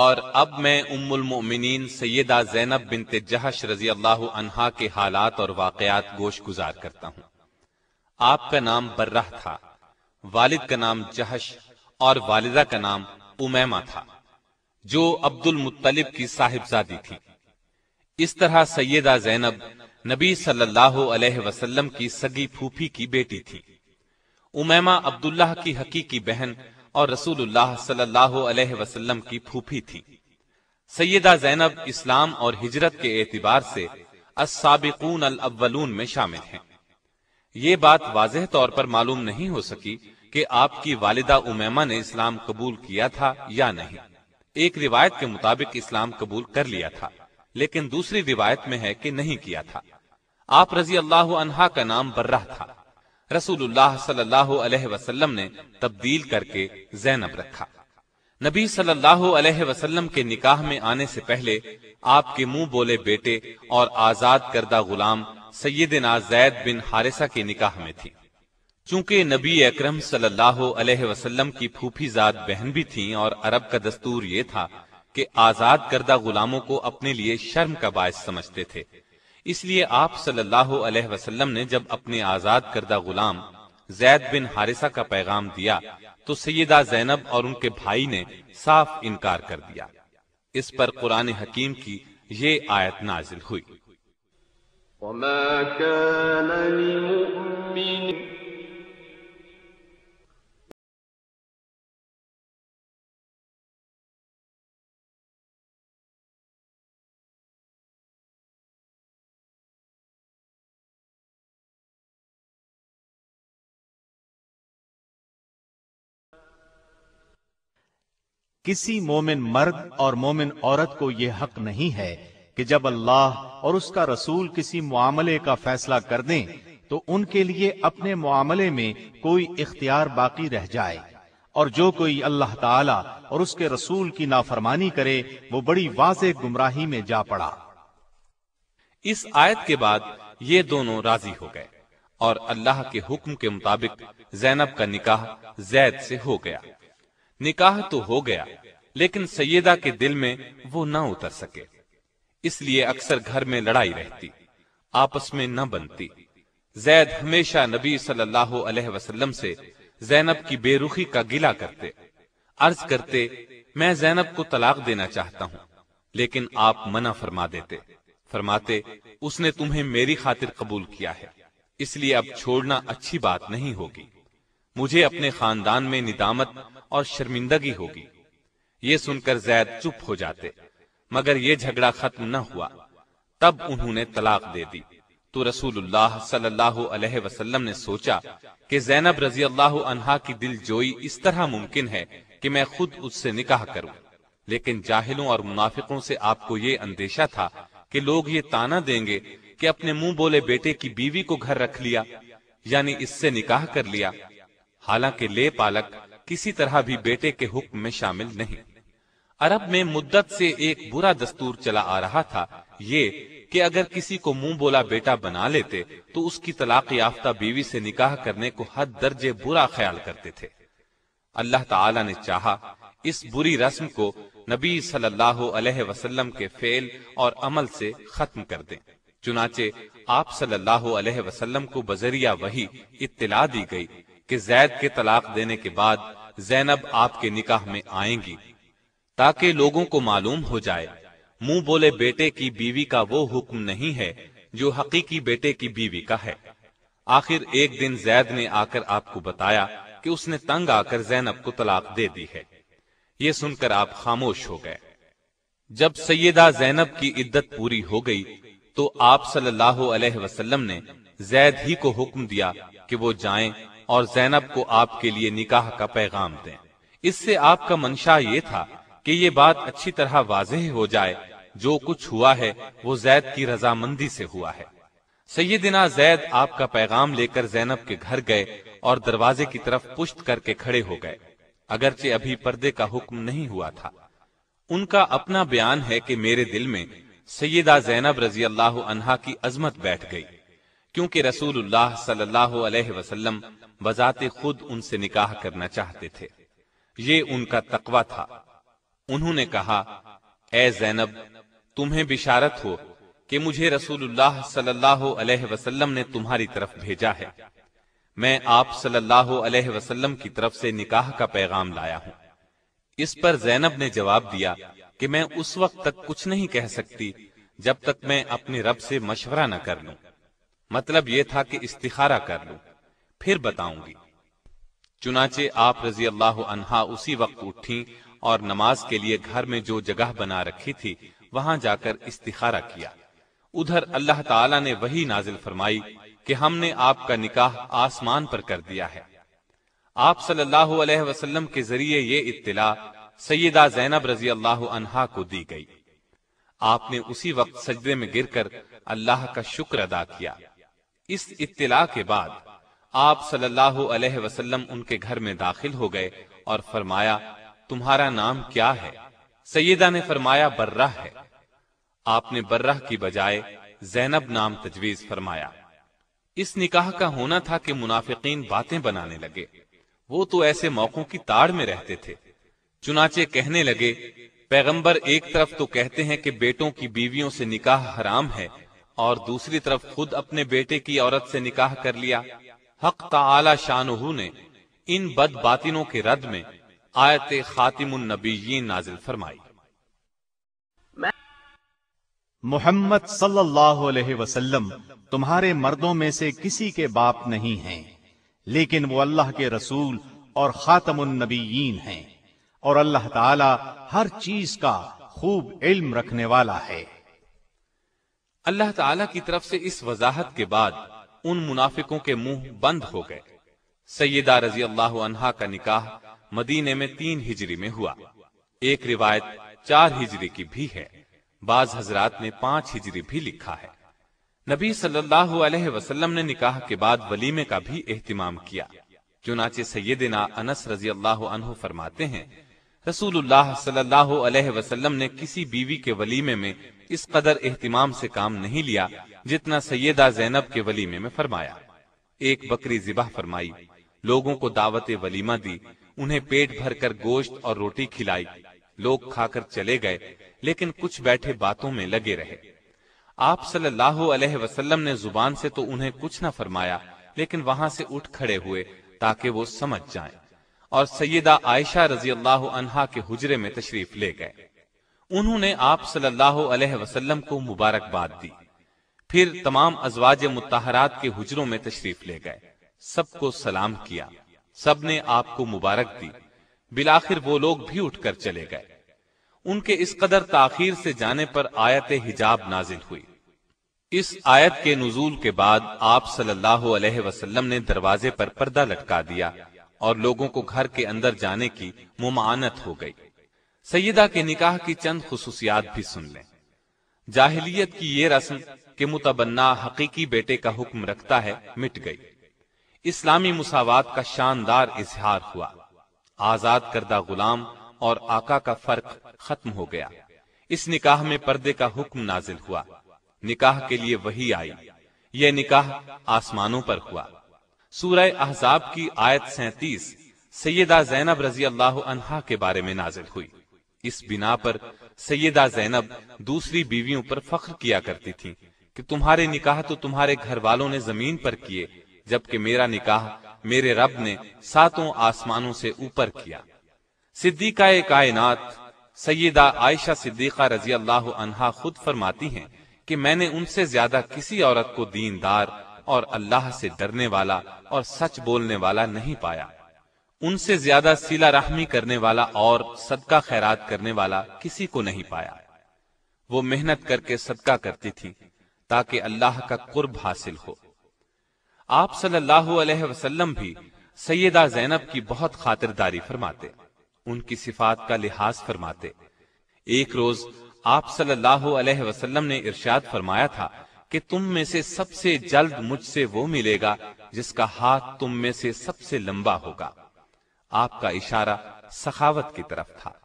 और अब मैं उम्मुल मोमिनीन सैदा जैनब बिनते जहश रजी अल्लाह अनहा के हालात और वाकयात गोश गुजार करता हूँ आपका नाम बर्राह था वालिद का नाम जहश और वालिदा का नाम उमैमा था जो अब्दुल मुत्तलिब की साहिबजादी थी इस तरह सैदा जैनब नबी सल्लल्लाहु अलैहि वसल्लम की सगी फूफी की बेटी थी उमैमा अब्दुल्लाह की हकीकी बहन और रसूलुल्लाह सल्लल्लाहु अलैहि वसल्लम की फूफी थी सैदा जैनब इस्लाम और हिजरत के एतबार से असाबिकून अल अवलून में शामिल हैं। ये बात वाज तौर पर मालूम नहीं हो सकी कि आपकी वालिदा उमेमा ने इस्लाम कबूल किया था या नहीं एक रिवायत के मुताबिक इस्लाम कबूल कर लिया था लेकिन दूसरी रिवायत में है कि नहीं किया था आप रजी अल्लाह का नाम बर्रा था रसूलुल्लाह सल्लल्लाहु अलैहि वसल्लम ने तब्दील करके जैनब रखा नबी सल्लल्लाहु अलैहि वसल्लम के निकाह में आने से पहले आपके मुंह बोले बेटे और आजाद करदा गुलाम सैदना जैद बिन हारिसा के निकाह में थी चूंकि नबी अकरम सल्लल्लाहु अलैहि वसल्लम की फूफी जात बहन भी थीं और अरब का दस्तूर ये था कि आजाद करदा गुलामों को अपने लिए शर्म का बायस समझते थे इसलिए आप सल्लल्लाहु अलैहि वसल्लम ने जब अपने आजाद करदा गुलाम जैद बिन हारिसा का पैगाम दिया तो सैदा जैनब और उनके भाई ने साफ इनकार कर दिया इस पर कुरान हकीम की ये आयत नाजिल हुई किसी मोमिन मर्द और मोमिन औरत को यह हक नहीं है कि जब अल्लाह और उसका रसूल किसी मामले का फैसला कर दें तो उनके लिए अपने मामले में कोई इख्तियार बाकी रह जाए और जो कोई अल्लाह ताला और उसके रसूल की नाफरमानी करे वो बड़ी वाजे गुमराही में जा पड़ा इस आयत के बाद ये दोनों राजी हो गए और अल्लाह के हुक्म के मुताबिक जैनब का निकाह जैद से हो गया निकाह तो हो गया लेकिन सैयदा के दिल में वो न उतर सके इसलिए अक्सर घर में लड़ाई रहती आपस में न बनती जैद हमेशा नबी सल्लल्लाहु अलैहि वसल्लम से जैनब की बेरुखी का गिला करते अर्ज करते मैं जैनब को तलाक देना चाहता हूँ लेकिन आप मना फरमा देते फरमाते उसने तुम्हें मेरी खातिर कबूल किया है इसलिए अब छोड़ना अच्छी बात नहीं होगी मुझे अपने खानदान में निदामत और शर्मिंदगी होगी ये सुनकर जैद चुप हो जाते मगर ये झगड़ा खत्म न हुआ तब उन्होंने तलाक दे दी तो रसूलुल्लाह सल्लल्लाहु अलैहि वसल्लम ने सोचा कि जैनब रजी अल्लाह अनहा की दिल जोई इस तरह मुमकिन है कि मैं खुद उससे निकाह करूं लेकिन जाहिलों और मुनाफिकों से आपको ये अंदेशा था कि लोग ये ताना देंगे कि अपने मुंह बोले बेटे की बीवी को घर रख लिया यानी इससे निकाह कर लिया हालांकि ले पालक किसी तरह भी बेटे के हुक्म में शामिल नहीं अरब में मुद्दत से एक बुरा दस्तूर चला आ रहा था ये कि अगर किसी को मुंह बोला बेटा बना लेते तो उसकी तलाक याफ्ता बीवी से निकाह करने को हद दर्जे बुरा ख्याल करते थे अल्लाह ताला ने चाहा इस बुरी रस्म को नबी सल्लल्लाहु अलैहि वसल्लम के फेल और अमल से खत्म कर दें चुनाचे आप सल्लल्लाहु अलैहि वसल्लम को बजरिया वही इत्तला दी गई कि जैद के तलाक देने के बाद जैनब आपके निकाह में आएंगी ताकि लोगों को मालूम हो जाए मुंह बोले बेटे की बीवी का वो हुक्म नहीं है जो हकीकी बेटे की बीवी का है आखिर एक दिन जैद ने आकर आपको बताया कि उसने तंग आकर जैनब को तलाक दे दी है ये सुनकर आप खामोश हो गए जब सैदा जैनब की इद्दत पूरी हो गई तो आप सल्लल्लाहु अलैहि वसल्लम ने जैद ही को हुक्म दिया कि वो जाएं और जैनब को आपके लिए निकाह का पैगाम दें इससे आपका मंशा ये था कि ये बात अच्छी तरह वाजह हो जाए जो कुछ हुआ है वो जैद की रजामंदी से हुआ है सैदिना जैद आपका पैगाम लेकर जैनब के घर गए और दरवाजे की तरफ पुष्ट करके खड़े हो गए अगरचे अभी पर्दे का हुक्म नहीं हुआ था उनका अपना बयान है कि मेरे दिल में सैदा जैनब रजी अल्लाह अनहा की अजमत बैठ गई क्योंकि रसूल सल्लल्लाहु बजाते खुद उनसे निकाह करना चाहते थे ये उनका तकवा था उन्होंने कहा ए जैनब तुम्हें बिशारत हो कि मुझे रसूलुल्लाह सल्लल्लाहु अलैहि वसल्लम ने तुम्हारी तरफ भेजा है मैं आप सल्लल्लाहु अलैहि वसल्लम की तरफ से निकाह का पैगाम लाया हूँ इस पर जैनब ने जवाब दिया कि मैं उस वक्त तक कुछ नहीं कह सकती जब तक मैं अपने रब से मशवरा न कर लू मतलब ये था कि इस्तिखारा कर लू फिर बताऊंगी चुनाचे आप रजी अल्लाह उसी वक्त उठी और नमाज के लिए घर में जो जगह बना रखी थी वहां जाकर इस्तिखारा किया उधर अल्लाह ताला ने वही नाजिल फरमाई कि हमने आपका निकाह आसमान पर कर दिया है आप सल्लल्लाहु अलैहि वसल्लम के जरिए ये इत्तला सैदा जैनब रजी अल्लाह अनहा को दी गई आपने उसी वक्त सजदे में गिरकर अल्लाह का शुक्र अदा किया इस इत्तला के बाद आप सल्लल्लाहु अलैहि वसल्लम उनके घर में दाखिल हो गए और फरमाया तुम्हारा नाम क्या है सैदा ने फरमाया बर्रा है आपने बर्रा की बजाय जैनब नाम तजवीज फरमाया इस निकाह का होना था कि मुनाफिकीन बातें बनाने लगे वो तो ऐसे मौकों की ताड़ में रहते थे चुनाचे कहने लगे पैगंबर एक तरफ तो कहते हैं कि बेटों की बीवियों से निकाह हराम है और दूसरी तरफ खुद अपने बेटे की औरत से निकाह कर लिया हक ताला शाहू ने इन बद बातिनों के रद में आयत खातिमनबीन नाजिल फरमाई मोहम्मद सल्लल्लाहु तुम्हारे मर्दों में से किसी के बाप नहीं है लेकिन वो अल्लाह के रसूल और खातमुन्नबीन हैं और अल्लाह ताला हर चीज का खूब इल्म रखने वाला है अल्लाह ताला की तरफ से इस वजाहत के बाद उन मुनाफिकों के मुंह बंद हो गए सैदा रजी अल्लाह का निकाह मदीने में तीन हिजरी में हुआ एक रिवायत चार हिजरी की भी है बाज हजरात ने पांच हिजरी भी लिखा है नबी सल्लल्लाहु अलैहि वसल्लम ने निकाह के बाद वलीमे का भी एहतमाम किया चुनाचे सैदिना अनस रजी अल्लाह फरमाते हैं रसूलुल्लाह सल्लल्लाहु अलैहि वसल्लम ने किसी बीवी के वलीमे में इस कदर एहतमाम से काम नहीं लिया जितना सैदा जैनब के वलीमे में फरमाया एक बकरी जिबाह फरमाई लोगों को दावत वलीमा दी उन्हें पेट भरकर गोश्त और रोटी खिलाई लोग खाकर चले गए लेकिन कुछ बैठे बातों में लगे रहे आप सल्लल्लाहु अलैहि वसल्लम ने जुबान से तो उन्हें कुछ न फरमाया लेकिन वहां से उठ खड़े हुए ताकि वो समझ जाएं और सैदा आयशा रजी अल्लाह अनहा के हुजरे में तशरीफ ले गए उन्होंने आप सल्लल्लाहु अलैहि वसल्लम को मुबारकबाद दी फिर तमाम अजवाज मुताहरात के हुजरों में तशरीफ ले गए सबको सलाम किया सबने आपको मुबारक दी बिलाखिर वो लोग भी उठकर चले गए उनके इस कदर ताखिर से जाने पर आयत हिजाब नाजिल हुई इस आयत के नजूल के बाद आप सल्लल्लाहु अलैहि वसल्लम ने दरवाजे पर पर्दा लटका दिया और लोगों को घर के अंदर जाने की मुमानत हो गई सयदा के निकाह की चंद खसूसियात भी सुन लें जाहिलियत की ये रस्म के मुतबन्ना हकीकी बेटे का हुक्म रखता है मिट गई इस्लामी मुसावात का शानदार इजहार हुआ आजाद करदा गुलाम और आका का फर्क खत्म हो गया इस निकाह में पर्दे का हुक्म नाजिल हुआ निकाह के लिए वही आई यह निकाह आसमानों पर हुआ सूरह अहजाब की आयत सैतीस सैदा जैनब रजी अल्लाह अनहा के बारे में नाजिल हुई इस बिना पर सैदा जैनब दूसरी बीवियों पर फख्र किया करती थी कि तुम्हारे निकाह तो तुम्हारे घर वालों ने जमीन पर किए जबकि मेरा निकाह मेरे रब ने सातों आसमानों से ऊपर किया सिद्दीका कायनात सयदा आयशा सिद्दीका रजी अल्लाह अनहा खुद फरमाती हैं कि मैंने उनसे ज्यादा किसी औरत को दीनदार और अल्लाह से डरने वाला और सच बोलने वाला नहीं पाया उनसे ज्यादा सिला रहमी करने वाला और सदका खैरात करने वाला किसी को नहीं पाया वो मेहनत करके सदका करती थी ताकि अल्लाह का कुर्ब हासिल हो आप सल्लल्लाहु अलैहि वसल्लम भी सैदा जैनब की बहुत खातिरदारी फरमाते उनकी सिफात का लिहाज फरमाते एक रोज आप सल्लल्लाहु अलैहि वसल्लम ने इरशाद फरमाया था कि तुम में से सबसे जल्द मुझसे वो मिलेगा जिसका हाथ तुम में से सबसे लंबा होगा आपका इशारा सखावत की तरफ था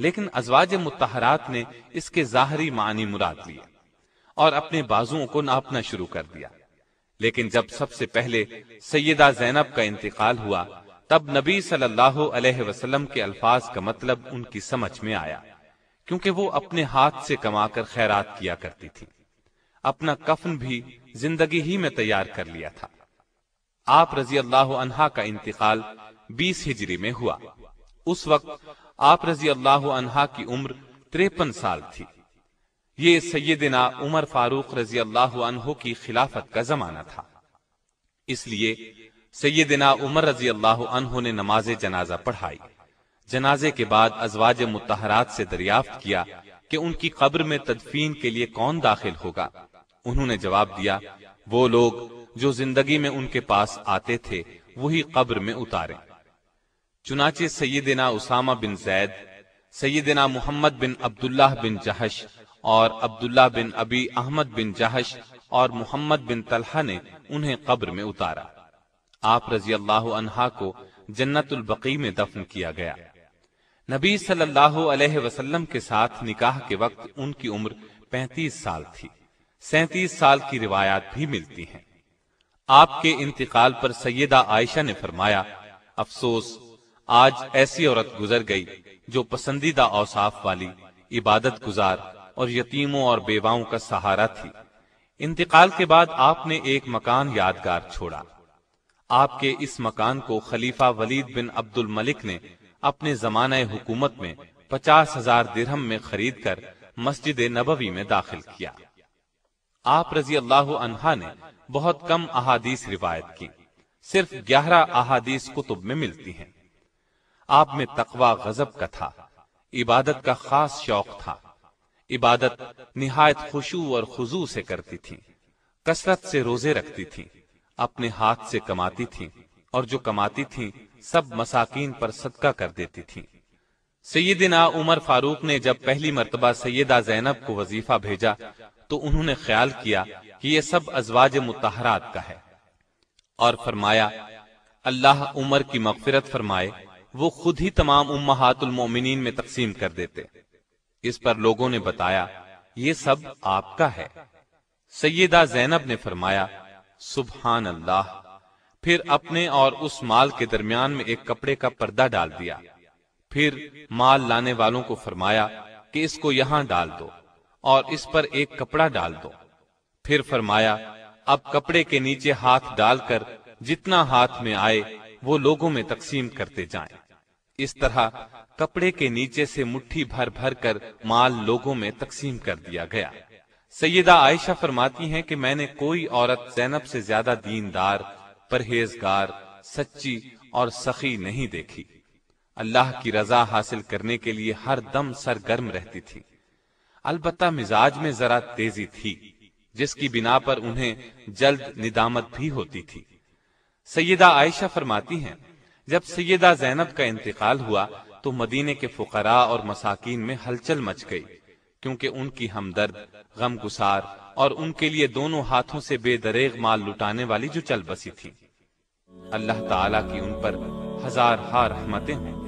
लेकिन अजवाज मुतहरात ने इसके जाहरी मानी मुराद लिए और अपने बाजुओं को नापना शुरू कर दिया लेकिन जब सबसे पहले सैयदा जैनब का इंतकाल हुआ तब नबी सल्लल्लाहु अलैहि वसल्लम के अल्फाज का मतलब उनकी समझ में आया क्योंकि वो अपने हाथ से कमाकर खैरात किया करती थी अपना कफन भी जिंदगी ही में तैयार कर लिया था आप रजी अल्लाह अनहा का इंतकाल 20 हिजरी में हुआ उस वक्त आप रजी अल्लाह अनहा की उम्र तिरपन साल थी ये सैदिना उमर फारूक रजी अल्लाह की खिलाफत का जमाना था इसलिए सैदिना उमर रजी अल्लाह ने नमाज जनाजा पढ़ाई जनाजे के बाद अजवाज मुतहरात से दरियाफ्त किया कि उनकी कब्र में तदफीन के लिए कौन दाखिल होगा उन्होंने जवाब दिया वो लोग जो जिंदगी में उनके पास आते थे वही कब्र में उतारे चुनाचे सैदिना उसामा बिन जैद सैदिना मोहम्मद बिन अब्दुल्लाह बिन जहश और अब्दुल्ला बिन अबी अहमद बिन जहश और मोहम्मद बिन तलहा ने उन्हें कब्र में उतारा आप रजी अल्लाह को जन्नतुल बकी में दफन किया गया नबी सल्लल्लाहु अलैहि वसल्लम के साथ निकाह के वक्त उनकी उम्र 35 साल थी सैतीस साल की रिवायत भी मिलती है आपके इंतकाल पर सैदा आयशा ने फरमाया अफसोस आज ऐसी औरत गुजर गई जो पसंदीदा औसाफ वाली इबादत गुजार और यतीमों और बेवाओं का सहारा थी इंतकाल के बाद आपने एक मकान यादगार छोड़ा आपके इस मकान को खलीफा वलीद बिन अब्दुल मलिक ने अपने जमाना हुकूमत में पचास हजार दिरहम में खरीद कर मस्जिद नबवी में दाखिल किया आप रजी अल्लाह ने बहुत कम अहादीस रिवायत की सिर्फ ग्यारह अहादीस कुतुब में मिलती हैं। आप में तकवा गजब का था इबादत का खास शौक था इबादत निहायत खुशू और खुजू से करती थी कसरत से रोजे रखती थी अपने हाथ से कमाती थी और जो कमाती थी सब मसाकिन पर सदका कर देती थी सैदिना उमर फारूक ने जब पहली मरतबा सैदा जैनब को वजीफा भेजा तो उन्होंने ख्याल किया कि यह सब अजवाज मुतहरात का है और फरमाया अल्लाह उमर की मकफिरत फरमाए वो खुद ही तमाम उम्मातुलमोमिन में तकसीम कर देते इस पर लोगों ने बताया ये सब आपका है सैदा जैनब ने फरमाया सुबहान अल्लाह फिर अपने और उस माल के दरमियान में एक कपड़े का पर्दा डाल दिया फिर माल लाने वालों को फरमाया कि इसको यहां डाल दो और इस पर एक कपड़ा डाल दो फिर फरमाया अब कपड़े के नीचे हाथ डालकर जितना हाथ में आए वो लोगों में तकसीम करते जाएं। इस तरह कपड़े के नीचे से मुट्ठी भर भर कर माल लोगों में तकसीम कर दिया गया सैदा आयशा फरमाती हैं कि मैंने कोई औरत जैनब से ज्यादा दीनदार परहेजगार सच्ची और सखी नहीं देखी अल्लाह की रजा हासिल करने के लिए हर दम सरगर्म रहती थी अलबत् मिजाज में जरा तेजी थी जिसकी बिना पर उन्हें जल्द निदामत भी होती थी सैदा आयशा फरमाती हैं जब सैदा जैनब का इंतकाल हुआ तो मदीने के फुकरा और मसाकिन में हलचल मच गई क्योंकि उनकी हमदर्द गमगुसार और उनके लिए दोनों हाथों से बेदरेग माल लुटाने वाली जो चल बसी थी अल्लाह ताला की उन पर हजार हार रहमतें हों